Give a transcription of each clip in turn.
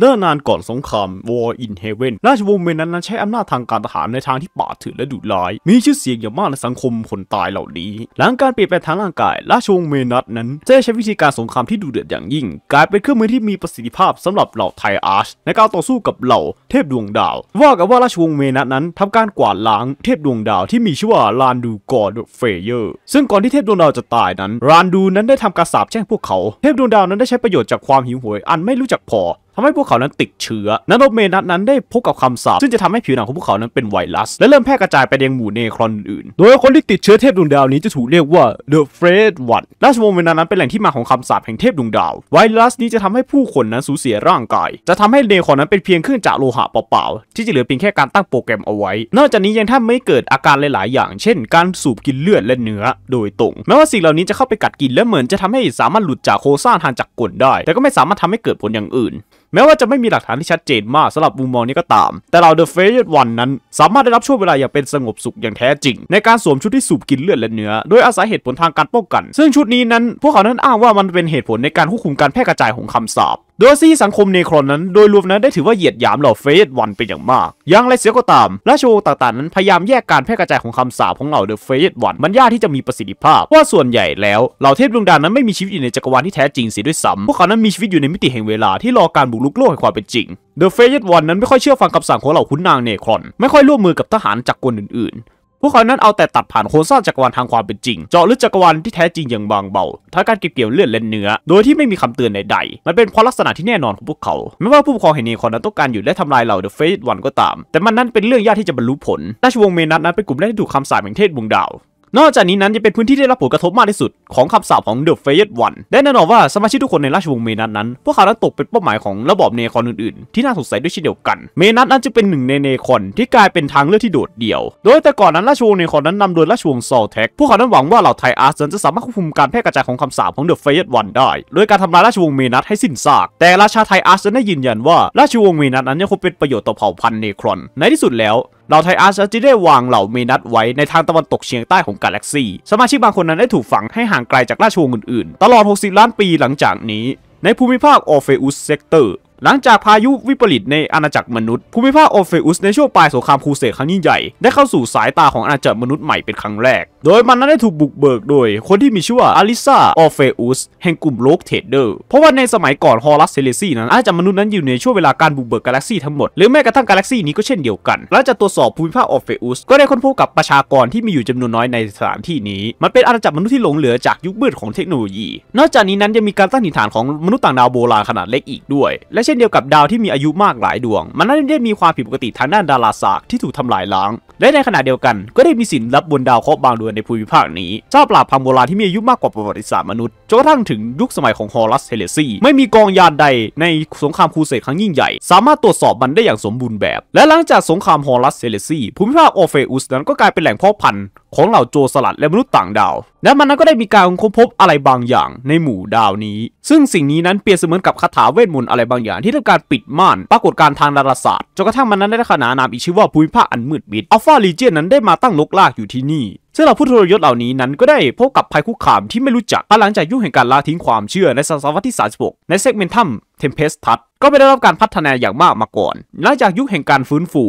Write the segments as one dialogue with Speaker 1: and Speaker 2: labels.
Speaker 1: เลิ่นนานก่อนสงคราม War in Heaven ราชวงศ์เมนนั้นใช้อำนาจทางการทหารในทางที่ป่าเถื่อนและดุร้าย มีชื่อเสียงอย่างมากในสังคมคนตายเหล่านี้ หลังการเปลี่ยนแปลงทางร่างกายราชวงศ์เมนัสนั้นจะใช้วิธีการสงครามที่ดุเดือดอย่างยิ่ง กลายเป็นเครื่องมือที่มีประสิทธิภาพสำหรับเหล่าไทอาร์ช ในการต่อสู้กับเหล่าเทพดวงดาว ว่ากันว่าราชวงศ์เมนัสนั้นทำการกวาดล้างเทพดวงดาวที่มีชื่อว่าลานดูกอร์เฟเยอร์ ซึ่งก่อนที่เทพดวงดาวจะตายนั้นลานดูนั้นได้ทำการสาปแช่งพวกเขา เทพดวงดาวนั้นได้ใช้ประโยชน์จากความหิวโหยอันไม่รู้จักพอทำให้พวกเขานั้นติดเชื้อ นันโนเมนัทนั้นได้พบกับคำสาปซึ่งจะทำให้ผิวหนังของพวกเขานั้นเป็นไวรัส และเริ่มแพร่กระจายไปยังหมู่เนครอนอื่น โดยคนที่ติดเชื้อเทพดวงดาวนี้จะถูกเรียกว่า The f r e d w a t นราชวงศ์เมนันั้นเป็นแหล่งที่มาของคำสาปแห่งเทพดวงดาว ไวรัสนี้จะทำให้ผู้คนนั้นสูญเสียร่างกาย จะทำให้เนครอนนั้นเป็นเพียงเครื่องจักรโลหะเปล่าๆ ที่จะเหลือเพียงแค่การตั้งโปรแกรมเอาไว้นอกจากนี้ยังถ้าไม่เกิดอาการหลายๆ อย่าง เช่น การสูบกินเลือดและเนื้อโดยตรง แม้ว่าสิ่งเหล่านี้จะเข้าไปกัดกินและเหมือนจะทำให้สามารถหลุดจากโคซ่านทางจักกลได้ แต่ก็ไม่สามารถทำให้เกิดผลอย่างอื่นแม้ว่าจะไม่มีหลักฐานที่ชัดเจนมากสำหรับมุมมองนี้ก็ตาม แต่เราเดอะเฟสวันนั้น สามารถได้รับช่วงเวลาอย่างเป็นสงบสุขอย่างแท้จริง ในการสวมชุดที่สูบกินเลือดและเนื้อ โดยอาศัยเหตุผลทางการป้องกัน ซึ่งชุดนี้นั้น พวกเขานั้นอ้างว่ามันเป็นเหตุผลในการควบคุมการแพร่กระจายของคำสาปโดยซีสังคมเนครนนั้น โดยรวมนั้นได้ถือว่าเหยียดหยามเหล่าเฟสวันเป็นอย่างมาก อย่างไรเสียก็ตามราชวงศ์ต่างๆ นั้น พยายามแยกการแพร่กระจายของคำสาปของเหล่าเดอะเฟสวันมันยากที่จะมีประสิทธิภาพ ว่าส่วนใหญ่แล้ว เหล่าเทพดวงดาวนั้นไม่มีชีวิตอยู่ในจักรวาลที่แท้จริงเสียด้วยซ้ำ พวกเขานั้นมีชีวิตอยู่ในมิติแห่งเวลาที่รอการบุกรุกโลกแห่งความเป็นจริงเดอะเฟสวันนั้นไม่ค่อยเชื่อฟังคำสั่งของเหล่าขุนนางเนครอนไม่ค่อยร่วมมือกับทหารจากกลอื่นๆพวกเขานั้นเอาแต่ตัดผ่านโครงสร้างจักรวาลทางความเป็นจริง เจาะลึกจักรวาลที่แท้จริงอย่างบางเบาท่างการเก็บเกี่ยวเลือดเลนเนื้อ โดยที่ไม่มีคำเตือนใดๆ มันเป็นเพราะลักษณะที่แน่นอนของพวกเขา ไม่ว่าผู้ปกครองเงนีคอนนั้นต้องการอยู่และทำลายเหล่าเดอะเฟสวันก็ตาม แต่มันนั้นเป็นเรื่องยากที่จะบรรลุผลราชวงศ์เมนัสนั้นเป็นกลุ่มแรกที่ถูกคำสาปแห่งเทศวงดาวนอกจากนี้นั้นยังเป็นพื้นที่ได้รับผลกระทบมากที่สุด ของคำสาปของเดอะเฟย์วันและแน่นอนว่าสมาชิกทุกคนในราชวงศ์เมนัทนั้น พวกเขาต้องตกเป็นเป้าหมายของระบอบเนคอนอื่นๆ ที่น่าสงสัยด้วยเช่นเดียวกัน เมนัทนั้นจะเป็นหนึ่งในเนคอนที่กลายเป็นทางเลือกที่โดดเดี่ยว โดยแต่ก่อนนั้นราชวงศ์เนคอนนั้นนำโดยราชวงศ์ซอลแท็กพวกเขานั้นหวังว่าเหล่าไทอาร์สจะสามารถควบคุมการแพร่กระจายของคำสาปของเดอะเฟย์วันได้โดยการทำลายราชวงศ์เมนัทให้สิ้นซากแต่ราชาไทอาร์สได้ยืนยันว่าราชวงศ์เมนัทนั้นยังคงเป็นประโยชน์ต่อเผ่าพันธุ์เนครอนในที่สุดแล้วเหล่าไทอาร์จะได้วางเหล่าเมนัสไว้ในทางตะวันตกเฉียงใต้ของกาแล็กซีสมาชิกบางคนนั้นได้ถูกฝังให้ห่างไกลจากราชวงศ์อื่นๆ ตลอด 60 ล้านปีหลังจากนี้ ในภูมิภาคออเฟอุสเซกเตอร์ หลังจากพายุวิปริตในอาณาจักรมนุษย์ภูมิภาคออเฟอุสในช่วงปลายสงครามครูเสดครั้งยิ่งใหญ่ได้เข้าสู่สายตาของอาณาจักรมนุษย์ใหม่เป็นครั้งแรกโดยมันนั้นได้ถูกบุกเบิกโดย คนที่มีชื่อว่าอลิซาออเฟอุสแห่งกลุ่มโลกเทเดอร์เพราะว่าในสมัยก่อนฮอรัสเซเลซี่นั้นอาจจะมนุษย์นั้นอยู่ในช่วงเวลาการบุกเบิกกาแล็กซี่ทั้งหมดหรือแม้กระทั่งกาแล็กซี่นี้ก็เช่นเดียวกัน และจากตรวจสอบภูมิภาคออเฟอุสก็ได้ค้นพบกับประชากรที่มีอยู่จำนวนน้อยในสถานที่นี้ มันเป็นอาณาจักรมนุษย์ที่หลงเหลือจากยุคมืดของเทคโนโลยี นอกจากนี้นั้นยังมีการตั้งถิ่นฐานของมนุษย์ต่างดาวโบราณขนาดเล็กอีกด้วย และเช่นเดียวกับดาวที่มีอายุมากหลายดวง มันนั้นได้มีความผิดปกติทางด้านดาราศาสตร์ที่ถูกทำลายล้าง และในขณะเดียวกัน ก็ได้มีสินรับบนดาวเคราะห์บางดวงในภูมิภาคนี้เจ้าปราบพังโบราณที่มีอายุมากกว่าประวัติศาสตร์มนุษย์จนกระทั่งถึงยุคสมัยของฮอรัสเฮเลซีไม่มีกองยานใดในสงครามครูเสดครั้งยิ่งใหญ่ สามารถตรวจสอบมันได้อย่างสมบูรณ์แบบ และหลังจากสงครามฮอรัสเฮเลซีภูมิภาคโอเฟอุสนั้นก็กลายเป็นแหล่งพ่อพันธุ์ของเหล่าโจรสลัดและมนุษย์ต่างดาวและมันนั้นก็ได้มีการค้นพบอะไรบางอย่างในหมู่ดาวนี้ ซึ่งสิ่งนี้นั้นเปรียบเสมือนกับคาถาเวทมนต์อะไรบางอย่างที่ทำการปิดม่านปรากฏการทางดาราศาสตร์ จนกระทั่งมันนั้นได้ขนานนามอีกชื่อว่า ภูมิภาคอันมืดมิด อัลฟาลีเจียนนั้นได้มาตั้งลกลากอยู่ที่นี่ ซึ่งเราผู้ทรยศเหล่านี้นั้นก็ได้พบกับภัยคุกคามที่ไม่รู้จัก หลังจากยุ่งแห่งการลาทิ้งความเชื่อในศตวรรษที่ 36 ในเซกเมนทัมเทมเพสทัต ก็ไม่ได้รับการพัฒนาอย่างมากมาก่อน หลังจากยุคแห่งการฟื้นฟู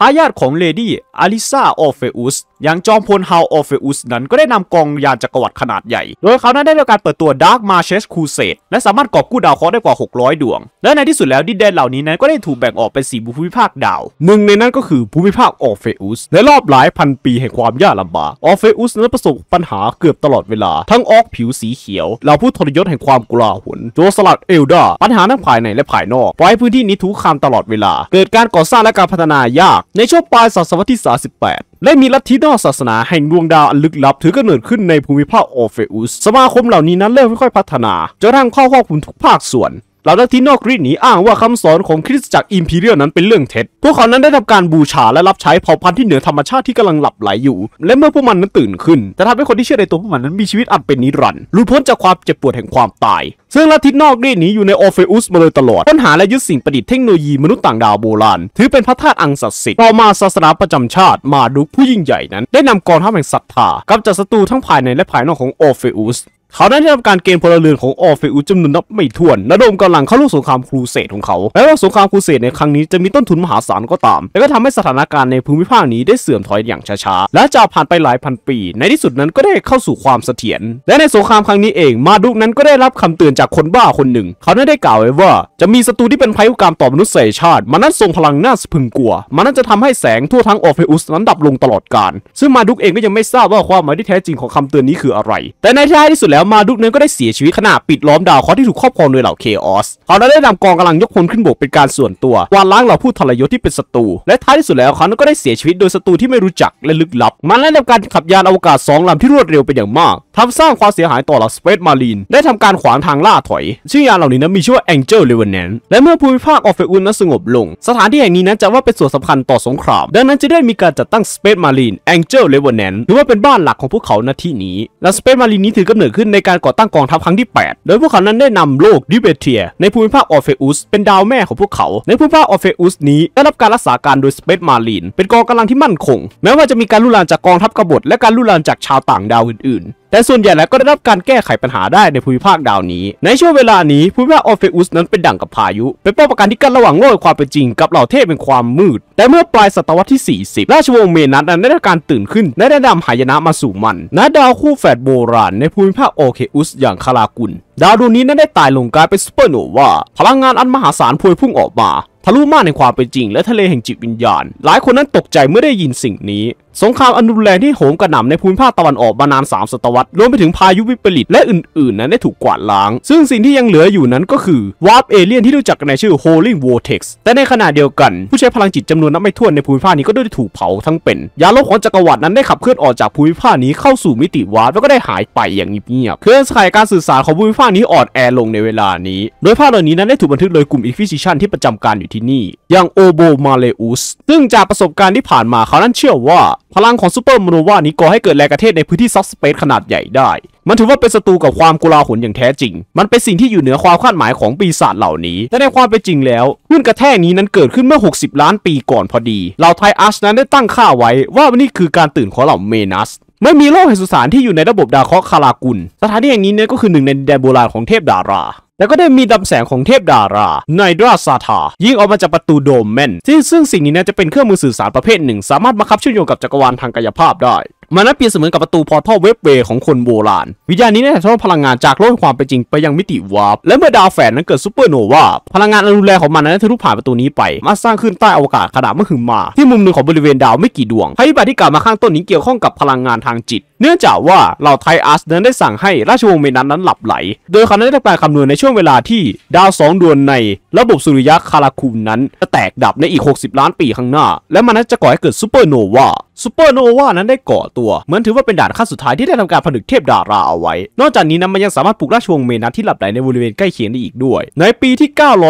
Speaker 1: ทายาทของเลดี้อลิซาออเฟอุสอย่างจอมพลฮาวออฟเฟอุสนั้นก็ได้นำกองยานจักรวรรดิขนาดใหญ่ โดยเขานั้นได้รับการเปิดตัวดาร์กมาเชสคูเซตและสามารถกอบกู้ดาวเคราะห์ได้กว่า 600 ดวง และในที่สุดแล้ว ดินแดนเหล่านี้นั้นก็ได้ถูกแบ่งออกเป็นสี่ภูมิภาคดาว หนึ่งในนั้นก็คือภูมิภาคออฟเฟอุสในรอบหลายพันปีแห่งความยากลำบากออฟเฟอุสนั้นประสบปัญหาเกือบตลอดเวลาทั้งออกผิวสีเขียวเหล่าผู้ทรยศแห่งความกลาหุนโจสลัดเอลดา ปัญหาทั้งภายในและภายนอกปล่อยพื้นที่นี้ถูกคามตลอดเวลาเกิดการก่อสร้างและการพัฒนายาก ในช่วงปลายศตวรรษที่38และมีลัทธินอกศาสนาแห่งดวงดาวอันลึกลับ ถือกำเนิดขึ้นในภูมิภาคโอเฟอุส สมาคมเหล่านี้นั้นเริ่มค่อยๆพัฒนาจนทั้งครอบคุมทุกภาคส่วนเหล่านักที่นอกรีดนีอ้างว่าคำสอนของคริสตจักรอิมพีเรียลนั้นเป็นเรื่องเท็จ พวกเขานั้นได้ทำการบูชาและรับใช้เผ่าพันธุ์ที่เหนือธรรมชาติที่กำลังหลับไหลอยู่ และเมื่อพวกมันนั้นตื่นขึ้นจะทำให้คนที่เชื่อในตัวพวกมันนั้นมีชีวิตอันเป็นนิรันดร์หลุดพ้นจากความเจ็บปวดแห่งความตาย ซึ่งลัทธินอกรีดนี้อยู่ในโอเฟอุสมาโดยตลอดค้นหาและยึดสิ่งประดิษฐ์เทคโนโลยีมนุษย์ต่างดาวโบราณถือเป็นพระธาตุอังศักดิ์สิทธิ์ต่อมาศาสนาประจำชาติมาดุกผู้ยิ่งใหญ่นั้น ได้นำกองทัพแห่งศรัทธากำจัดจัตรูทั้งภายในและภายนอกของโอเฟอุสเขาได้ทำรับการเกณฑ์พลเรือนของออเฟอุสจำนวนนับไม่ถ้วนระดมกำลังเข้าร่วมสงครามครูเสดของเขา และว่าสงครามครูเสดในครั้งนี้จะมีต้นทุนมหาศาลก็ตาม และก็ทำให้สถานการณ์ในภูมิภาคนี้ได้เสื่อมถอยอย่างช้าๆและจะผ่านไปหลายพันปี ในที่สุดนั้นก็ได้เข้าสู่ความเสถียร และในสงครามครั้งนี้เองมาดุกนั้นก็ได้รับคำเตือนจากคนบ้าคนหนึ่ง เขาได้กล่าวไว้ว่าจะมีศัตรูที่เป็นภัยคุกคามต่อมนุษยชาติมันนั้นทรงพลังน่าสะพึงกลัว มันนั้นจะทำให้แสงทั่วทั้งออเฟอุสนั้นดับลงตลอดกาล ซึ่งมาดุกเองก็ยังไม่ทราบว่าความหมายที่แท้จริงของคำเตือนนี้คืออะไร แต่ในท้ายที่สุดแล้วแล้วมาดุกนั้นก็ได้เสียชีวิตขณะปิดล้อมดาวเคราะห์ที่ถูกครอบครองโดยเหล่าเคออสเขาได้นำกองกำลังยกพลขึ้นบกเป็นการส่วนตัววาดล้างเหล่าผู้ทรยศที่เป็นศัตรูและท้ายที่สุดแล้วเขาก็ได้เสียชีวิตโดยศัตรูที่ไม่รู้จักและลึกลับ มันได้ทำการขับยานอวกาศสองลำที่รวดเร็วเป็นอย่างมากทำสร้างความเสียหายต่อเหล่าสเปซมารีนได้ทำการขวางทางล่าถอยชื่อยานเหล่านี้นั้นมีชื่อว่าแองเจิลเลเวนแนนและเมื่อภูมิภาคออฟเฟอุนนั้นสงบลง สถานที่แห่งนี้นั้นจะว่าเป็นส่วนสำคัญต่อสงครามดังนั้นจะได้มีการจัดตั้งสเปซมารีนแองเจิลเลเวนแนนหรือว่าเป็นบ้านหลักของพวกเขาณที่นี้ และสเปซมารีนนี้ถือกำเนิดขึ้นนในการก่อตั้งกองทัพครั้งที่ 8 โดยพวกเขานั้นได้นำโลกดิเบเทียในภูมิภาคออเฟอุสเป็นดาวแม่ของพวกเขา ในภูมิภาคออเฟอุสนี้ ได้รับการรักษาการโดยสเปซมาลีน เป็นกองกำลังที่มั่นคง แม้ว่าจะมีการลุลานจากกองทัพกบฏและการลุลานจากชาวต่างดาวอื่น ๆแต่ส่วนใหญ่แล้วก็ได้รับการแก้ไขปัญหาได้ในภูมิภาคดาวนี้ ในช่วงเวลานี้ภูมิภาคออฟเฟอุสนั้นเป็นดั่งกับพายุ เป็นป้อมปราการที่กั้นระหว่างโลกความเป็นจริงกับเหล่าเทพเป็นความมืด แต่เมื่อปลายศตวรรษที่ 40 ราชวงศ์เมนัสนั้นได้รับการตื่นขึ้นและได้นำหายนะมาสู่มัน ณ ดาวคู่แฝดโบราณในภูมิภาคโอเคอุส อย่างคารากุนดาวดวงนี้นั้นได้ตายลงกลายเป็นซูเปอร์โนวา พลังงานอันมหาศาลพวยพุ่งออกมาทะลุม่านในความเป็นจริงและทะเลแห่งจิตวิญญาณ หลายคนนั้นตกใจเมื่อได้ยินสิ่งนี้ สงครามอันรุนแรงที่โหมกระหน่ำในภูมิภาคตะวันออกมานานสามศตวรรษรวมไปถึงพายุวิปริตและอื่น ๆ นั้นได้ถูกกวาดล้าง ซึ่งสิ่งที่ยังเหลืออยู่นั้นก็คือ วาร์ปเอเลี่ยนที่รู้จักในชื่อิ่งวอร์เท็กซ์ แต่ในขณะเดียวกันผู้ใช้พลังจิตจำนวนนับไม่ถ้วนในภูมิภาคนี้ก็ได้ถูกเผาทั้งเป็น ยาลบของจักรวรรดินั้นได้ขับเคลื่อนออกจากภูมิภาคนี้เข้าสู่มิติวาร์ปแล้วก็ได้หายไปอย่างเงียบเครืองสายการสื่อสารของภูมิภาคนี้อ่อนแอลงในเวลานี้ โดยภาพเหล่านี้นั้นได้ถูกบันทึกโดยกลุ่มอ n ฟ u i ช i t ที่ประจำการอยู่ท่ที่นี่อย่างโอโบมาเลอุสซึ่งจากประสบการณ์ที่ผ่านมาเขานั้นเชื่อว่า พลังของซูเปอร์มโนวานี้ก่อให้เกิดแรงกระเทศในพื้นที่ซับสเปซขนาดใหญ่ได้ มันถือว่าเป็นศัตรูกับความกุลาหลอย่างแท้จริง มันเป็นสิ่งที่อยู่เหนือความคาดหมายของปีศาจเหล่านี้ แต่ในความเป็นจริงแล้วขุ่นกระแทกนี้นั้นเกิดขึ้นเมื่อ 60 ล้านปีก่อนพอดีเหล่าไทอัชนั้นได้ตั้งค่าไว้ว่านี่คือการตื่นของเหล่าเมนัส ไม่มีโลกแห่งสุสานที่อยู่ในระบบดาวเคราะห์คารากุล สถานที่แห่งนี้เนี่ยก็คือหนึ่งในแดนโบราณของเทพดาราแล้วก็ได้มีดาแสงของเทพดาราไนดราซาธายิงออกมาจากประตูโดมแมนซึ่งซึ่งสิ่งนี้นะจะเป็นเครื่องมือสื่อสารประเภทหนึ่ง สามารถบังคับเชื่อมโยงกับจักรวาลทางกายภาพได้ มันนั้นเปรียบเสมือนกับประตูพอร์ทัลเว็บเวย์ของคนโบราณ วิญญาณนี้ได้ถ่ายทอดพลังงานจากโลกความเป็นจริงไปยังมิติวาร์ปและเมื่อดาวแฝดนั้นเกิดซูเปอร์โนวา พลังงานอนรุแรงของมันนั้นทะลุผ่านประตูนี้ไป มาสร้างขึ้นใต้อวกาศขนาดมหึมา ที่มุมหนึ่งของบริเวณดาวไม่กี่ดวง ให้บัตที่กล่าวมาข้างต้นนี้เกี่ยวข้องกับพลังงานทางจิตเนื่องจากว่าเหล่าไทอัสนั้นได้สั่งให้ราชวงศ์เมนันนั้นหลับไหล โดยเขาได้ทำการคำนวณในช่วงเวลาที่ดาวสองดวงในระบบสุริยะคาราคูนนั้นจะแตกดับในอีก 60 ล้านปีข้างหน้า และมันจะก่อให้เกิดซูเปอร์โนวาซูเปอร์โนวา นั้นได้ก่อตัว เหมือนถือว่าเป็นด่านขั้นสุดท้ายที่ได้ทำการผนึกเทพดาราเอาไว้ นอกจากนี้นนมันยังสามารถปลุกราชวงศ์เมนัสที่หลับไหลในบริเวณใกล้เคียงได้อีกด้วย ในปีที่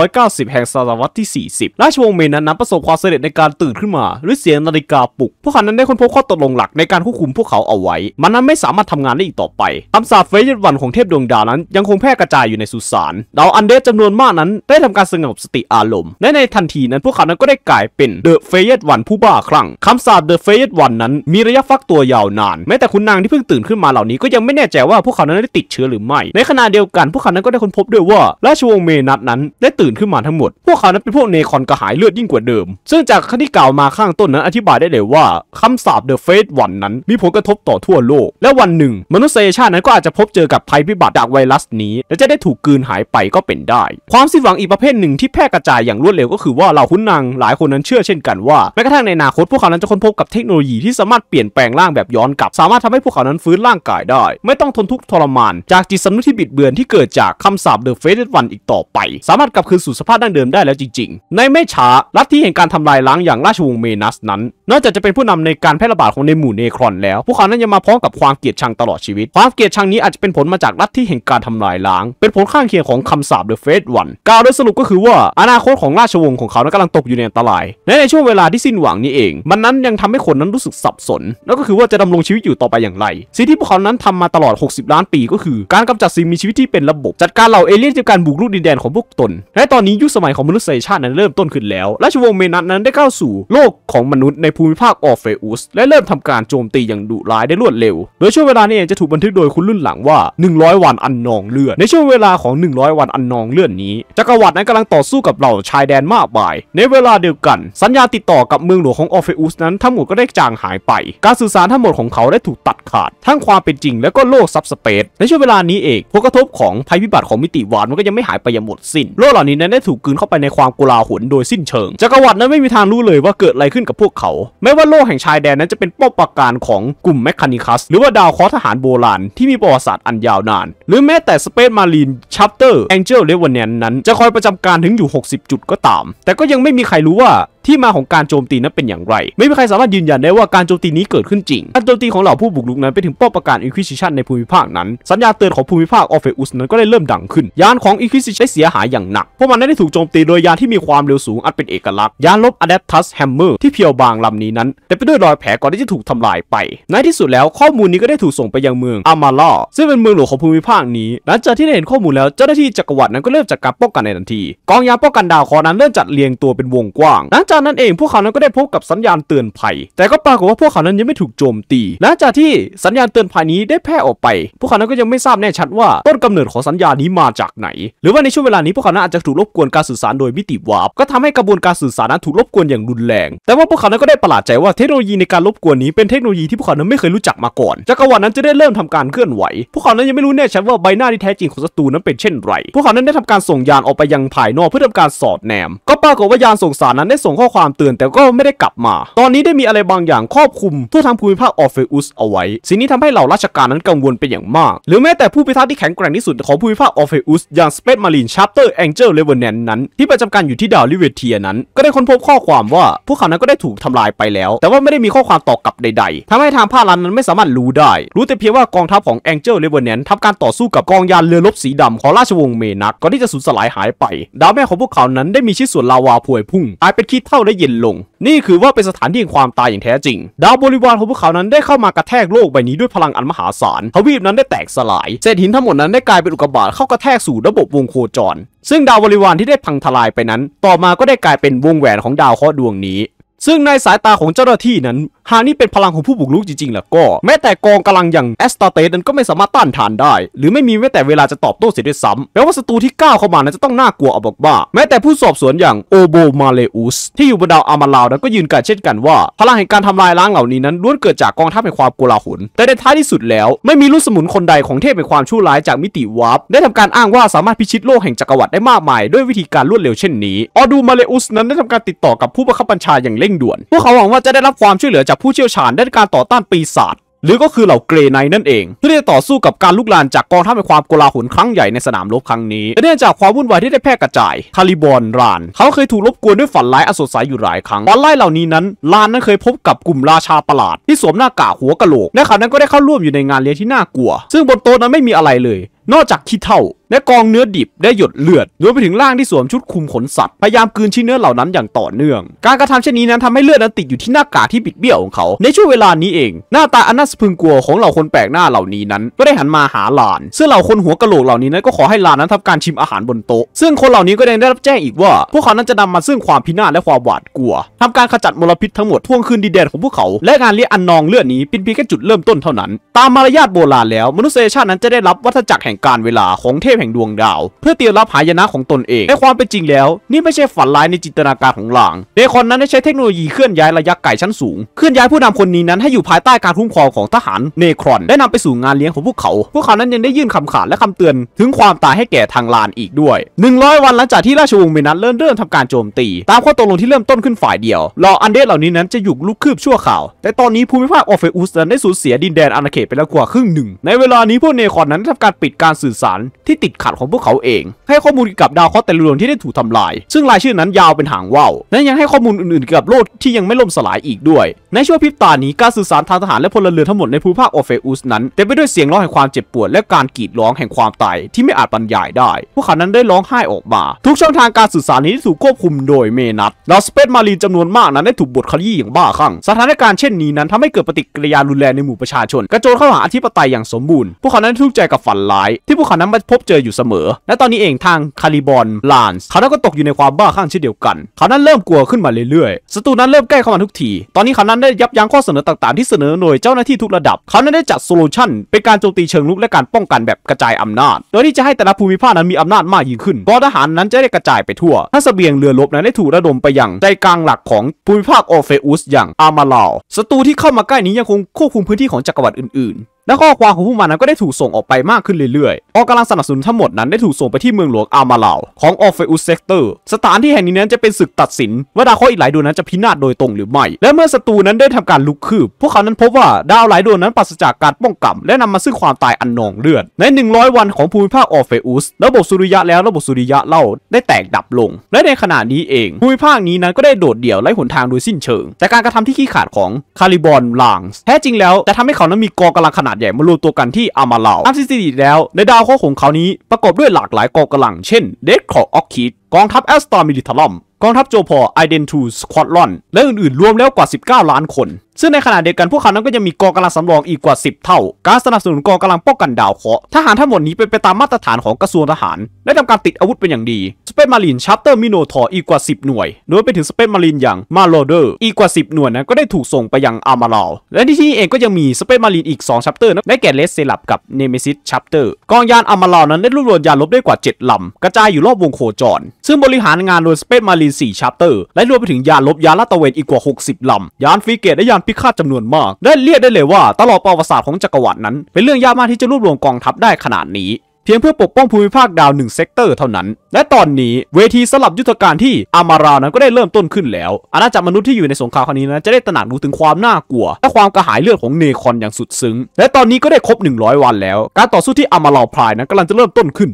Speaker 1: 990 แห่งศตวรรษที่ 40 ราชวงศ์เมนัสนั้นประสบความสำเร็จในการตื่นขึ้นมาด้วยเสียงนาฬิกาปลุก พวกเขานั้นได้ค้นพบข้อตกลงหลักในการควบคุมพวกเขาเอาไว้ มันนั้นไม่สามารถทำงานได้อีกต่อไปคำสาปเฟยวันของเทพดวงดาวนั้นยังคงแพร่กระจายอยู่ในสุสานดาวอันเดสจำนวนมากนั้นได้ทำการสงบสติอารมณ์ และในทันทีนั้นพวกเขานั้นก็ได้กลายเป็นเดอะเฟยวันผู้บ้าคลั่งคำสาปเดอะเฟยวันนั้นมีระยะฟักตัวยาวนานแม้แต่คุณนางที่เพิ่งตื่นขึ้นมาเหล่านี้ก็ยังไม่แน่ใจว่าพวกเขานั้นได้ติดเชื้อหรือไม่ ในขณะเดียวกันพวกเขานั้นก็ได้ค้นพบด้วยว่าราชวงศ์เมนัทนั้น ได้ตื่นขึ้นมาทั้งหมด พวกเขานั้นเป็นพวกเนคอนกระหายเลือดยิ่งกว่าเดิม ซึ่งจากข้ที่กล่าวมาข้างต้นนั้น อธิบายได้เลยว่าคำสาบเดอะเฟสวันนั้นมีผลกระทบต่อทั่วโลก และวันหนึ่ง มนุษยชาตินั้นก็อาจจะพบเจอกับภัยพิบัติจากไวรัสนี้และจะได้ถูกกลืนหายไปก็เป็นได้ ความสิ้นหวังอีกประเภทหนึ่งที่แพร่กระจายอย่างรวดเร็วก็คือว่าเหล่าขุนนางหลายคนนั้นเชื่อเช่นกันว่าแม้กระทั่งในอนาคตพวกเขานั้นจะค้นพบกับเทคโนโลียีที่สามารถเปลี่ยนแปลงร่างแบบย้อนกลับ สามารถทำให้พวกเขานั้นฟื้นร่างกายได้ ไม่ต้องทนทุกข์ทรมาน จากจิตสำนึกที่บิดเบือนที่เกิดจากคำสาปเดอะเฟสวันอีกต่อไป สามารถกลับคืนสู่สภาพดั้งเดิมได้แล้วจริงๆ ในไม่ช้าลัทธิแห่งการทำลายล้างอย่างราชวงศ์เมนัสนั้น นอกจากจะเป็นผู้นำในการแพร่ระบาดของในหมู่เนครอนแล้ว พวกเขานั้นยังมาพร้อมกับความเกลียดชังตลอดชีวิตความเกลียดชังนี้อาจจะเป็นผลมาจากลัทธิแห่งการทำลายล้าง เป็นผลข้างเคียงของคำสาปเดอะเฟสวันกล่าวโดยสรุปก็คือว่าอนาคตของราชวงศ์ของเขานั้นกำลังตกอยู่ในอันตรายและในช่วงเวลาที่สิ้นหวังนี้เอง มันนั้นยังทำให้คนนั้นรู้สึกสับสน แล้วก็คือว่าจะดำรงชีวิตอยู่ต่อไปอย่างไร สิ่งที่พวกเขานั้นทำมาตลอด 60 ล้านปีก็คือการกำจัดสิ่งมีชีวิตที่เป็นระบบ จัดการเหล่าเอเลี่ยนจากการบุกรุกดินแดนของพวกตน และตอนนี้ยุคสมัยของมนุษยชาตินั้นเริ่มต้นขึ้นแล้วราชวงศ์เมนัสนั้นได้เข้าสู่โลกของมนุษย์ในภูมิภาคออฟเฟอุส และเริ่มทำการโจมตีอย่างดุร้ายได้รวดเร็วโดยช่วงเวลานี้จะถูกบันทึกโดยคุณรุ่นหลังว่า 100 วันอันนองเลือด ในช่วงเวลาของ100วันอันนองเลือดนี้จักรวรรดินั้นกำลังต่อสู้กับเหล่าชายแดนมากมาย ในเวลาเดียวกัน สัญญาติดต่อกับเมืองหลวงของออฟเฟอุสนั้นทั้งหมดก็ได้จางหายไปการสื่อสารทั้งหมดของเขาได้ถูกตัดขาดทั้งความเป็นจริง และก็โลกซับสเปซในช่วงเวลานี้เองผลกระทบของภัยพิบัติของมิติวานมัน ก็ยังไม่หายไปอย่างหมดสิ้น โลกเหล่านี้นั้นได้ถูกกลืนเข้าไปในความกุลาหลโดยสิ้นเชิง จักรวรรดินั้นไม่มีทางรู้เลยว่าเกิดอะไรขึ้นกับพวกเขา แม้ว่าโลกแห่งชายแดนนั้นจะเป็นป้อมปราการของกลุ่มแมคคานิคัสหรือว่าดาวเคราะห์ทหารโบราณที่มีประวัติศาสตร์อันยาวนาน หรือแม้แต่สเปซมารีนชัปเตอร์แองเจิลเลวเนนนั้นจะคอยประจำการถึงอยู่60 จุดก็ตาม แต่ก็ยังไม่มีใครรู้ว่าที่มาของการโจมตีนั้นเป็นอย่างไร ไม่มีใครสามารถยืนยันได้ว่าการโจมตีนี้เกิดขึ้นจริงการโจมตีของเหล่าผู้บุกรุกนั้นไปถึงป้อมประการอิควิซิชันในภูมิภาคนั้น สัญญาเตือนของภูมิภาคออฟเฟอุสนั้นก็ได้เริ่มดังขึ้น ยานของอิควิซิชันได้เสียหายอย่างหนัก เพราะมันได้ถูกโจมตีโดยยานที่มีความเร็วสูงอันเป็นเอกลักษณ์ยานลบอะแดปทัสแฮมเมอร์ที่เพียวบางลำนี้นั้นแต่ไปด้วยรอยแผลก่อนที่จะถูกทำลายไป ในที่สุดแล้วข้อมูลนี้ก็ได้ถูกส่งไปยังเมืองอามาล่าซึ่งเป็นเมืองหลวงของภูมิภาคนี้หลังจากที่ได้เห็นข้อมูลแล้วเจ้าหน้าที่จักรวรรดินั้นก็เริ่มจัดการป้องกันในทันที กองยาป้องกันดาวคอนั้นเริ่มจัดเรียงตัวเป็นวงกว้างหลังจากานนั้นเอง พวกเขานั้นก็ได้พบกับสัญญาณเตือนภัย แต่ก็ปรากฏว่าพวกเขานั้นยังไม่ถูกโจมตี หลังจากที่สัญญาณเตือนภัยนี้ได้แพร่ออกไป พวกเขานั้นก็ยังไม่ทราบแน่ชัดว่าต้นกำเนิดของสัญญาณนี้มาจากไหน หรือว่าในช่วงเวลานี้พวกเขานั้นอาจจะถูกรบกวนการสื่อสารโดยมิติวาร์ปก็ทำให้กระบวนการสื่อสารนั้นถูกรบกวนอย่างรุนแรง แต่ว่าพวกเขานั้นก็ได้ประหลาดใจว่าเทคโนโลยีในการรบกวนนี้เป็นเทคโนโลยีที่พวกเขานั้นไม่เคยรู้จักมาก่อนจักรวดินั้นจะได้เริ่มทำการเคลื่อนไหว พวกเขานั้นยังไม่รู้แน่ชัดว่าใบหน้าที่แท้จริงของศัตรูนั้นเป็นเช่นไรพวกเขานั้นได้ทำการส่งยานออกไปยังภายนอกเพื่อทำการสอดแนมก็ปรากฏว่ายานส่งสารนั้นได้ส่งข้ออความเตือนแต่ก็ไม่ได้กลับมา ตอนนี้ได้มีอะไรบางอย่างครอบคลุมทั่วทั้งภูมิภาคออฟเฟอุสเอาไว้ สิ่งนี้ทำให้เหล่าราชการนั้นกังวลเป็นอย่างมากหรือแม้แต่ผู้พิทักษ์ที่แข็งแกร่งที่สุดของภูมิภาคออฟเฟอุสอย่างสเปซมารีนชาร์เตอร์แองเจิลเลเวเนนนั้น ที่ประจำการอยู่ที่ดาวลิเวเทีย นั้นก็ได้ค้นพบข้อความว่า พวกเขานั้นก็ได้ถูกทำลายไปแล้ว แต่ว่าไม่ได้มีข้อความตอบกลับใด ๆ ทำให้ทางภาครัฐนั้นไม่สามารถรู้ได้ รู้แต่เพียงว่ากองทัพของแองเจิลเลเวเนนทำการต่อสู้กับกองยานเรือรบสีดำของราชวงศ์เมนักก่อนที่จะสูญสลายหายไป ดาวแม่ของพวกเขานั้นได้มีชิ้นส่วนลาวาพวยพุ่งกลายเป็นขี้เท่าและเย็นลง นี่คือว่าเป็นสถานที่แห่งความตายอย่างแท้จริง ดาวบริวารของพวกเขานั้นได้เข้ามากระแทกโลกใบนี้ด้วยพลังอันมหาศาล ทวีปนั้นได้แตกสลาย เศษหินทั้งหมดนั้นได้กลายเป็นอุกกาบาตเข้ากระแทกสู่ระบบวงโคจร ซึ่งดาวบริวารที่ได้พังทลายไปนั้น ต่อมาก็ได้กลายเป็นวงแหวนของดาวเคราะห์ดวงนี้ ซึ่งในสายตาของเจ้าหน้าที่นั้นหากนี่เป็นพลังของผู้บุกรุกจริงๆล่ะก็แม้แต่กองกำลังอย่างแอสตาเตสนั้นก็ไม่สามารถต้านทานได้ หรือไม่มีแม้แต่เวลาจะตอบโต้เสียด้วยซ้ำแม้ว่าศัตรูที่ก้าวเข้ามานั้นจะต้องน่ากลัวเอาบอกว่า แม้แต่ผู้สอบสวนอย่างโอโบมาเลอุสที่อยู่บนดาวอามาลาวนั้นก็ยืนกันเช่นกันว่า พลังแห่งการทำลายล้างเหล่านี้นั้นล้วนเกิดจากกองทัพแห่งความกลาหลแต่ในท้ายที่สุดแล้วไม่มีลูกสมุนคนใดของเทพแห่งความชั่วร้ายจากมิติวาร์ปได้ทำการอ้างว่าสามารถพิชิตโลกแห่งจักรวรรดิได้มากมายด้วยวิธีการรวดเร็วเช่นนี้ออดูมาเลอุสนั้นได้ทำการติดต่อกับผู้บังคับบัญชาอย่างเร่งด่วนพวกเขาหวังว่าจะได้รับความช่วยเหลือจากากผู้เชี่ยวชาญด้านการต่อต้านปีศาจหรือก็คือเหล่าเกรไนนั่นเองเพื่อที่จะต่อสู้กับการลุกลานจากกองทัพในความโกลาหลครั้งใหญ่ในสนามรบครั้งนี้และเนื่องจากความวุ่นวายที่ได้แพร่กระจายคาริบอนรานเขาเคยถูกรบกวนด้วยฝันร้ายอสดสายอยู่หลายครั้งฝันร้ายเหล่านี้นั้นรานนั้นเคยพบกับกลุ่มราชาประหลาด ที่สวมหน้ากากหัวกะโหลกและเขานั้นก็ได้เข้าร่วมอยู่ในงานเลี้ยงที่น่ากลัว ซึ่งบนโต๊ะนั้นไม่มีอะไรเลยนอกจากขี้เท่า และกองเนื้อดิบได้หยดเลือดรวมไปถึงร่างที่สวมชุดคุมขนสัตว์พยายามกืนชิ้นเนื้อเหล่านั้นอย่างต่อเนื่อง การกระทำเช่นนี้นั้นทำให้เลือดนั้นติดอยู่ที่หน้ากากที่บิดเบี้ยวของเขาในช่วงเวลานี้เอง หน้าตาอันน่าสะพึงกลัวของเหล่าคนแปลกหน้าเหล่านี้นั้น ก็ได้หันมาหาลานซึ่งเหล่าคนหัวกะโหลกเหล่านี้นั้นก็ขอให้ลานนั้นทำการชิมอาหารบนโต๊ะซึ่งคนเหล่านี้ก็ได้รับแจ้งอีกว่าพวกเขานั้นจะนำมาซึ่งความพินาศและความหวาดกลัวทำการขจัดมลพิษทั้งหมดท่วงคืนดีเแดนของพวกเขา และงานเลี้ยงอันนองเลือดนี้เป็นเพียงแค่จุดเริ่มต้นเท่านั้น ตามมารยาทโบราณแล้ว มนุษยชาตินั้นจะได้รับวัฏจักรแห่งงการเวลาของเทพแห่งดวงดาว เพื่อเตรียมรับหายนะของตนเองในความเป็นจริงแล้ว นี่ไม่ใช่ฝันร้ายในจินตนาการของหลาง เดคอนนั้นได้ใช้เทคโนโลยีเคลื่อนย้ายระยะไกลชั้นสูง เคลื่อนย้ายผู้นำคนนี้นั้นให้อยู่ภายใต้การคุ้มครองของทหารเนครอนได้นำไปสู่งานเลี้ยงของพวกเขา พวกเขานั้นยังได้ยื่นคำขาดและคำเตือน ถึงความตายให้แก่ทางลานอีกด้วย 100 วันหลังจากที่ราชวงศ์เมนัทเริ่มเริ่มทำการโจมตี ตามข้อตกลงที่เริ่มต้นขึ้นฝ่ายเดียวรออันเดสเหล่านี้นั้นจะหยุดลุกคืบชั่วข่าวแต่ตอนนี้ภูมิภาคออฟเฟอุสนั้นได้สูญเสียดินแดนอาณาเขตไปแล้วกว่าครึ่งหนึ่ง ในเวลานี้พวกเนครนั้นทาการปิดกการสื่อสารที่ติดขัดของพวกเขาเองให้ข้อมูลเกี่ยวกับดาวเคราะห์แต่ละดวงที่ได้ถูกทำลายซึ่งรายชื่อนั้นยาวเป็นหางว่าวและยังให้ข้อมูลอื่น ๆ เกี่ยวกับโลกที่ยังไม่ล่มสลายอีกด้วยในช่วงพิบตานี้การสื่อสารทางทหารและพลเรือนทั้งหมดในภูมิภาคโอเฟอุสนั้นเต็มไปด้วยเสียงร้องแห่งความเจ็บปวดและการกรีดร้องแห่งความตายที่ไม่อาจบรรยายได้พวกเขานั้นได้ร้องไห้ออกมาทุกช่องทางการสื่อสารนี้ถูกควบคุมโดยเมนัตดาวสเปซมารีจำนวนมากนั้นได้ถูกบดขยี้อย่างบ้าคลั่งสถานการณ์เช่นนี้นั้นทำให้เกิดปฏิกิริยารุนแรงในหมู่ประชาชนกระโจนเข้าหาอธิปไตยอย่างสมบูรณ์พวกเขานั้นทุกข์ใจกับฝันร้ายที่พวกเขานั้นมาพบเจออยู่เสมอ และตอนนี้เองทางคาริบอน ลานส์เขานั้นก็ตกอยู่ในความบ้าคลั่งเช่นเดียวกัน เขานั้นเริ่มกลัวขึ้นมาเรื่อยๆศัตรูนั้นเริ่มใกล้เข้ามาทุกที ตอนนี้เขานั้นได้ยับยั้งข้อเสนอต่าง ๆ ที่เสนอโดยเจ้าหน้าที่ทุกระดับ เขานั้นได้จัดโซลูชันเป็นการโจมตีเชิงลุกและการป้องกันแบบกระจายอำนาจ โดยที่จะให้แต่ละภูมิภาคนั้นมีอำนาจมากยิ่งขึ้น กองทหารนั้นจะได้กระจายไปทั่ว ถ้าเสบียงเรือรบนั้นได้ถูกระดมไปยังใจกลางหลักของภูมิภาคโอเฟอุสอย่างอามาลาศัตรูที่เข้ามาใกล้นี้ยังคงควบคุมพื้นที่ของจักรวรรดิอื่นๆ และข้อความของผู้มานั้นก็ได้ถูกส่งออกไปมากขึ้นเรอยื่อยๆกองกำลังสนับสนุนทั้งหมดนั้นได้ถูกส่งไปที่เมืองหลวงอามาลาวของออฟเฟอุสเซกเตอร์สถานที่แห่งนี้นั้นจะเป็นศึกตัดสินว่าดาวเคราะห์อีกหลายดวงนั้นจะพินาศโดยตรงหรือไม่ และเมื่อศัตรูนั้นได้ทำการลุกคืบพวกเขานั้นพบว่าดาวหลายดวงนั้นปราศจากการป้องกันและนำมาซึ่งความตายอันนองเลือดใน 100 วันของภูมิภาคออฟเฟอุสระบบสุริยะแล้วระบบสุริยะเล่าได้แตกดับลง และในขณะนี้เอง ภูมิภาคนี้นั้นก็ได้โดดเดี่ยวไร้หนทางโดยสิ้นเชิง แต่การกระทำที่ขี้ขาดของคาริบอนลางแท้จริงแล้วจะทำให้เขานั้นมีกองกำลังขนาดใหญ่มารวมตัวกันที่อามาลาวตามสถิติแล้วในดาวข้อของเขานี้ประกอบด้วยหลากหลายกองกำลัง เช่นเดดคอร์ออคคิดกองทัพแอสตอร์มิลิทัลลอม กองทัพโจพอไอเดนทูสควอตลอน และอื่น ๆ รวมแล้วกว่า 19 ล้านคนซึ่งในขณะเดียวกัน พวกเขานั้นก็ยังมีกองกำลังสำรองอีกกว่า 10 เท่า การสนับสนุนกองกำลังป้องกันดาวเคราะห์ทหารทั้งหมดนี้เป็นไปตามมาตรฐานของกระทรวงทหาร และทำการติดอาวุธเป็นอย่างดีสเปซมารีนชัปเตอร์มิโนทอร์อีกกว่า 10 หน่วย โดยไปถึงสเปซมารีนอย่างมาโลเดอร์อีกกว่า 10 หน่วยนั้นก็ได้ถูกส่งไปยังอามาลาลและที่นี่เองก็ยังมีสเปซมารีนอีก2ชัปเตอร์ได้แก่เลสเซลับกับเนเมซิสชัปเตอร์กองยานอามาลาลนั้นได้รวบรวมยานลบได้กว่า 7ลำกระจายอยู่รอบวงโคจร ซึ่งบริหารงานโดยสเปซมารีน4ชัปเตอร์และรวมไปถึงยานลบยานลาตะเวนอีกกว่า 60ลำยานฟรีเกตและยานพิฆาตจำนวนมาก และเรียกได้เลยว่าตลอดประวัติศาสตร์ของจักรวรรดินั้น เป็นเรื่องยากมากที่จะรวบรวมกองทัพได้ขนาดนี้ เพียงเพื่อปกป้องภูมิภาคดาวหนึ่งเซกเตอร์เท่านั้น และตอนนี้เวทีสลับยุทธการที่อามารานั้นก็ได้เริ่มต้นขึ้นแล้วอาณาจักรมนุษย์ที่อยู่ในสงครามครั้งนี้นะจะได้ตระหนักรู้ถึงความน่ากลัวและความกระหายเลือดของเนคอนอย่างสุดซึ้งและตอนนี้ก็ได้ครบ100วันแล้วการต่อสู้ที่อามาราพายนั้นกำลังจะเริ่มต้นขึ้น